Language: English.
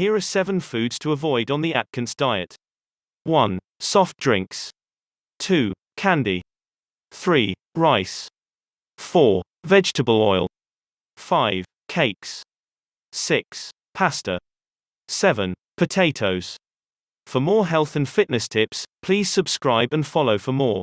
Here are 7 foods to avoid on the Atkins diet 1. Soft drinks. 2. Candy. 3. Rice. 4. Vegetable oil. 5. Cakes. 6. Pasta. 7. Potatoes. For more health and fitness tips, please subscribe and follow for more.